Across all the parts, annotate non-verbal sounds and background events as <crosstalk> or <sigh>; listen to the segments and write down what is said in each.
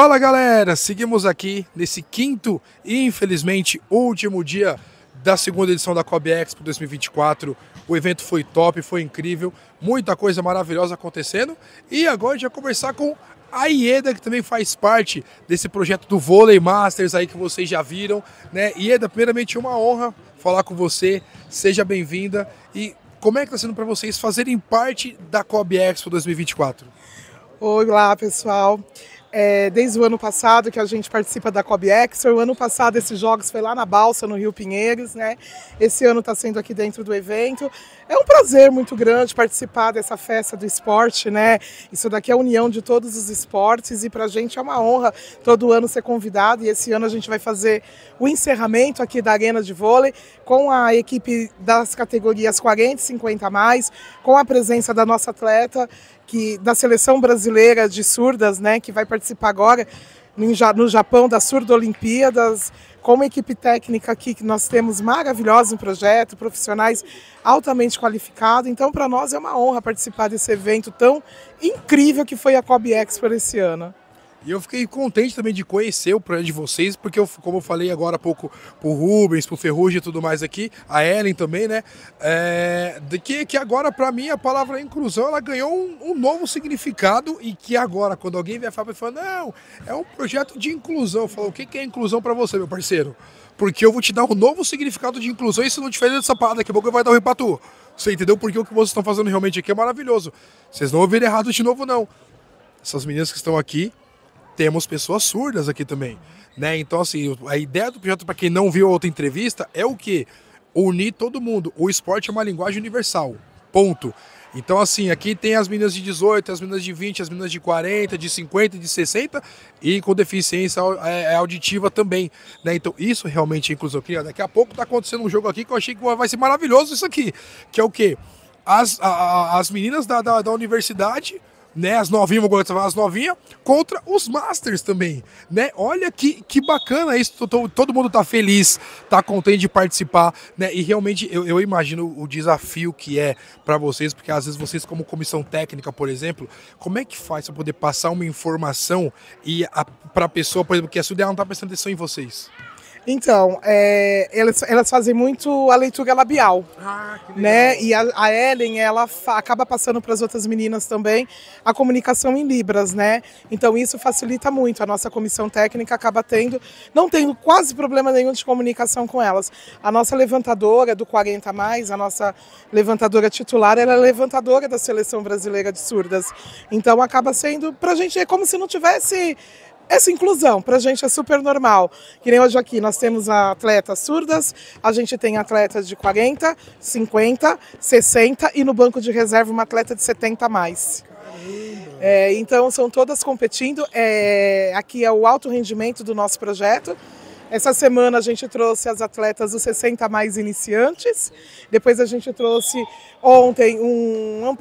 Fala galera, seguimos aqui nesse quinto e infelizmente último dia da segunda edição da Cobe Expo 2024. O evento foi top, foi incrível, muita coisa maravilhosa acontecendo. E agora a gente vai conversar com a Ieda, que também faz parte desse projeto do Vôlei Masters aí que vocês já viram, né? Ieda, primeiramente uma honra falar com você. Seja bem-vinda e como é que está sendo para vocês fazerem parte da Cobe Expo 2024? Olá, pessoal é, desde o ano passado que a gente participa da Cob O ano passado esses jogos foi lá na Balsa, no Rio Pinheiros, né? Esse ano está sendo aqui dentro do evento. É um prazer muito grande participar dessa festa do esporte, né? Isso daqui é a união de todos os esportes e para a gente é uma honra todo ano ser convidado. E esse ano a gente vai fazer o encerramento aqui da Arena de Vôlei com a equipe das categorias 40 e 50 mais, com a presença da nossa atleta que da seleção brasileira de surdas, né, que vai participar agora no Japão da Surdo-Olimpíadas, com uma equipe técnica aqui que nós temos maravilhoso no projeto, profissionais altamente qualificados. Então, para nós é uma honra participar desse evento tão incrível que foi a COBEX Expo esse ano. E eu fiquei contente também de conhecer o projeto de vocês, porque eu, como eu falei agora há pouco pro Rubens, pro Ferrugem e tudo mais aqui, a Ellen também, né? É, de que, que agora, para mim, a palavra inclusão ela ganhou um, um, novo significado e que agora, quando alguém vier falar, e fala, não, é um projeto de inclusão. Eu falo, o que, que é inclusão para você, meu parceiro? Porque eu vou te dar um novo significado de inclusão e se não tiver dessa parada, daqui a pouco vai dar um repatu. Você entendeu? Porque o que vocês estão fazendo realmente aqui é maravilhoso. Vocês não ouviram errado de novo, não. Essas meninas que estão aqui temos pessoas surdas aqui também, né? Então, assim, a ideia do projeto, para quem não viu a outra entrevista, é o que? Unir todo mundo. O esporte é uma linguagem universal. Ponto. Então, assim, aqui tem as meninas de 18, as meninas de 20, as meninas de 40, de 50, de 60 e com deficiência é, é auditiva também, né? Então, isso realmente inclusive, inclusão. Queria, daqui a pouco tá acontecendo um jogo aqui que eu achei que vai ser maravilhoso isso aqui, que é o quê? As, a, as meninas da, da, da universidade né? As novinhas, vou falar as novinhas, contra os Masters também, né? Olha que, que bacana isso, todo mundo tá feliz, tá contente de participar, né? E realmente eu, eu imagino o desafio que é para vocês, porque às vezes vocês, como comissão técnica, por exemplo, como é que faz para poder passar uma informação e para a pessoa, por exemplo, que a Sudan não tá prestando atenção em vocês? Então, é, elas, elas fazem muito a leitura labial, ah, né? E a, a, Ellen, ela acaba passando para as outras meninas também a comunicação em libras, né? Então isso facilita muito. A nossa comissão técnica acaba tendo, não tendo quase problema nenhum de comunicação com elas. A nossa levantadora do 40 mais, a nossa levantadora titular, ela é levantadora da seleção brasileira de surdas. Então acaba sendo para a gente é como se não tivesse essa inclusão para a gente é super normal. Que nem hoje aqui, nós temos atletas surdas, a gente tem atletas de 40, 50, 60 e no banco de reserva uma atleta de 70 a mais. É, então são todas competindo. É, aqui é o alto rendimento do nosso projeto. Essa semana a gente trouxe as atletas dos 60 mais iniciantes. Depois a gente trouxe ontem um, um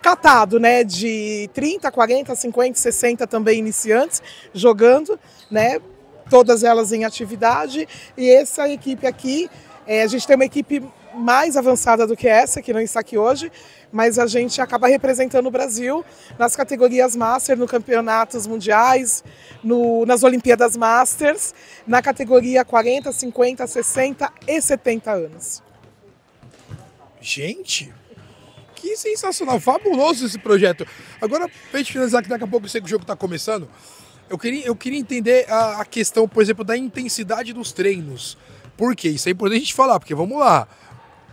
catado, né, de 30, 40, 50, 60 também iniciantes jogando, né, todas elas em atividade. E essa equipe aqui, é, a gente tem uma equipe mais avançada do que essa, que não está aqui hoje, mas a gente acaba representando o Brasil nas categorias Master, no campeonatos mundiais, no, nas Olimpíadas Masters, na categoria 40, 50, 60 e 70 anos. Gente, que sensacional, fabuloso esse projeto. Agora, pra gente finalizar, que daqui a pouco eu sei que o jogo tá começando, eu queria, eu queria entender a, a questão, por exemplo, da intensidade dos treinos. Por quê? Isso é importante a gente falar, porque vamos lá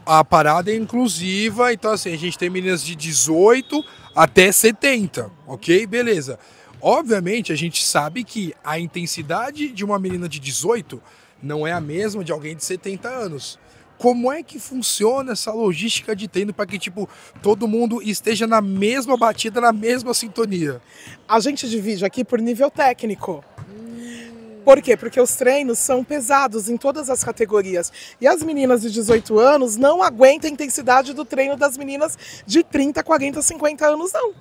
a parada é inclusiva, então assim, a gente tem meninas de 18 até 70, ok? Beleza. Obviamente, a gente sabe que a intensidade de uma menina de 18 não é a mesma de alguém de 70 anos. Como é que funciona essa logística de treino para que tipo todo mundo esteja na mesma batida, na mesma sintonia? A gente divide aqui por nível técnico. Por quê? Porque os treinos são pesados em todas as categorias. E as meninas de 18 anos não aguentam a intensidade do treino das meninas de 30, 40, 50 anos, não.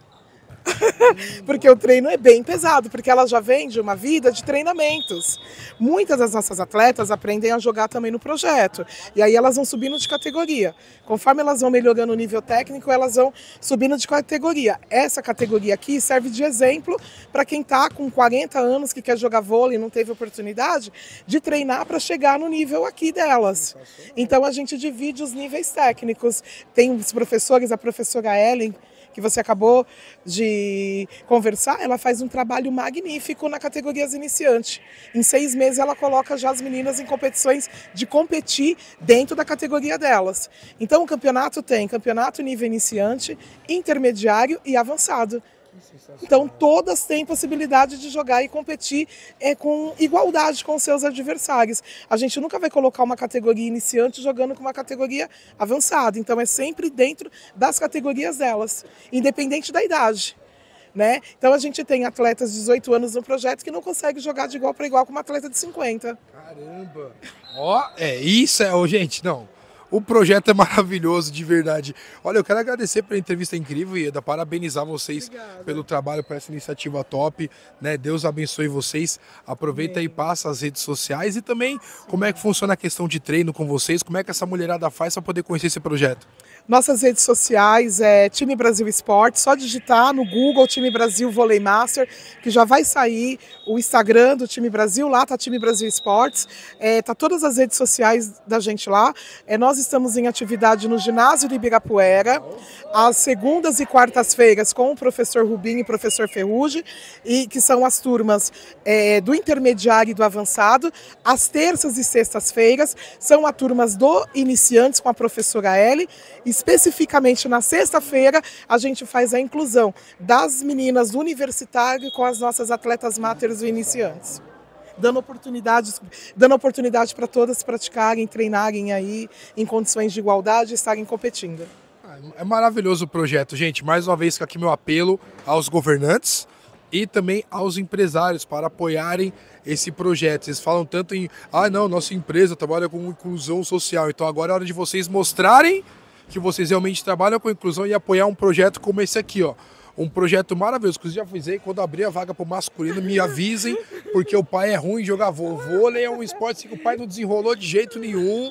<laughs> porque o treino é bem pesado, porque ela já vem de uma vida de treinamentos. Muitas das nossas atletas aprendem a jogar também no projeto. E aí elas vão subindo de categoria. Conforme elas vão melhorando o nível técnico, elas vão subindo de categoria. Essa categoria aqui serve de exemplo para quem está com 40 anos que quer jogar vôlei e não teve oportunidade de treinar para chegar no nível aqui delas. Então a gente divide os níveis técnicos. Tem os professores, a professora Ellen que você acabou de conversar, ela faz um trabalho magnífico na categorias iniciante. Em seis meses ela coloca já as meninas em competições de competir dentro da categoria delas. Então o campeonato tem campeonato nível iniciante, intermediário e avançado. Então, todas têm possibilidade de jogar e competir é, com igualdade com seus adversários. A gente nunca vai colocar uma categoria iniciante jogando com uma categoria avançada. Então, é sempre dentro das categorias delas, independente da idade. Né? Então a gente tem atletas de 18 anos no projeto que não consegue jogar de igual para igual com uma atleta de 50. Caramba! Ó, oh, é isso é, oh, gente, não. O projeto é maravilhoso, de verdade. Olha, eu quero agradecer pela entrevista incrível, Ieda. Parabenizar vocês pelo trabalho, por essa iniciativa top. Né? Deus abençoe vocês. Aproveita e passa as redes sociais e também como é que funciona a questão de treino com vocês. Como é que essa mulherada faz para poder conhecer esse projeto? Nossas redes sociais é Time Brasil Esporte, só digitar no Google Time Brasil Vôlei Master, que já vai sair o Instagram do Time Brasil, lá tá Time Brasil Esportes, é, tá todas as redes sociais da gente lá. É, nós nós estamos em atividade no ginásio de Ibirapuera, às segundas e quartas-feiras, com o professor Rubinho e o professor Ferrugi, e que são as turmas é, do intermediário e do avançado. as terças e sextas-feiras, são as turmas do iniciantes com a professora L. Especificamente na sexta-feira, a gente faz a inclusão das meninas do universitário com as nossas atletas máteres e iniciantes dando oportunidades, dando oportunidade para todas praticarem, treinarem aí em condições de igualdade e estarem competindo. Ah, é maravilhoso o projeto, gente. Mais uma vez, aqui meu apelo aos governantes e também aos empresários para apoiarem esse projeto. Eles falam tanto em, ah, não, nossa empresa trabalha com inclusão social, então agora é hora de vocês mostrarem que vocês realmente trabalham com inclusão e apoiar um projeto como esse aqui, ó um projeto maravilhoso. eu já avisei, quando abrir a vaga pro masculino, me avisem, porque o pai é ruim jogar vôlei. Vôlei é um esporte que o pai não desenrolou de jeito nenhum.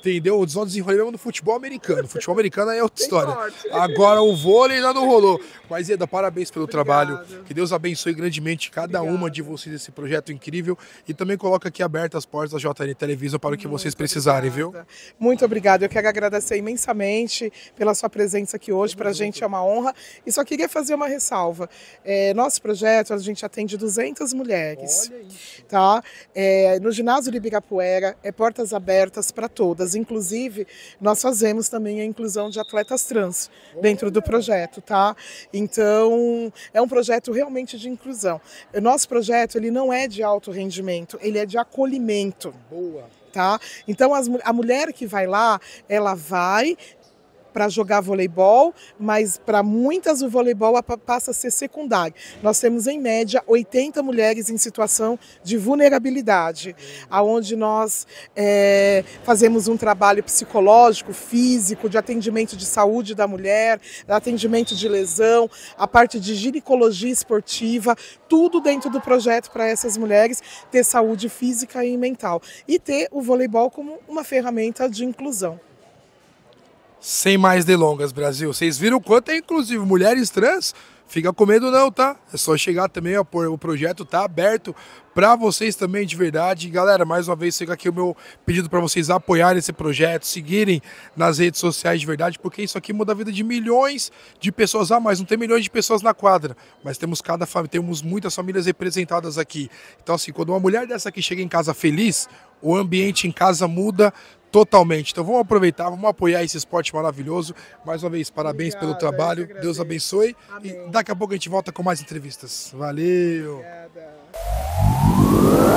Entendeu? desenrolei mesmo no futebol americano. futebol americano é outra história. Agora o vôlei ainda não rolou. Mas, Eda, parabéns pelo Obrigado. trabalho. Que Deus abençoe grandemente cada Obrigado. uma de vocês esse projeto incrível. E também coloca aqui abertas as portas da JN Televisão para o que Muito vocês precisarem, obrigada. viu? Muito obrigado. Eu quero agradecer imensamente pela sua presença aqui hoje. Para a gente é uma honra. E só queria fazer fazer é uma ressalva. É, nosso projeto, a gente atende 200 mulheres. Tá? É, no ginásio de Birapuera, é portas abertas para todas. Inclusive, nós fazemos também a inclusão de atletas trans Olha. dentro do projeto. Tá? Então, é um projeto realmente de inclusão. O nosso projeto ele não é de alto rendimento, ele é de acolhimento. Boa. Tá? Então as, a mulher que vai lá, ela vai para jogar voleibol, mas para muitas o voleibol passa a ser secundário. Nós temos em média 80 mulheres em situação de vulnerabilidade, aonde nós é, fazemos um trabalho psicológico, físico, de atendimento de saúde da mulher, atendimento de lesão, a parte de ginecologia esportiva, tudo dentro do projeto para essas mulheres ter saúde física e mental e ter o voleibol como uma ferramenta de inclusão. Sem mais delongas, Brasil. Vocês viram quanto é, inclusive, mulheres trans? Fica com medo não, tá? É só chegar também, ó, o projeto tá aberto para vocês também de verdade. Galera, mais uma vez fica aqui o meu pedido para vocês apoiarem esse projeto, seguirem nas redes sociais de verdade, porque isso aqui muda a vida de milhões de pessoas. Ah, mas não tem milhões de pessoas na quadra, mas temos cada família, temos muitas famílias representadas aqui. Então assim, quando uma mulher dessa aqui chega em casa feliz, o ambiente em casa muda, totalmente. Então vamos aproveitar, vamos apoiar esse esporte maravilhoso. Mais uma vez, parabéns Obrigado, pelo trabalho. Deus abençoe. Amém. E daqui a pouco a gente volta com mais entrevistas. Valeu! Obrigada.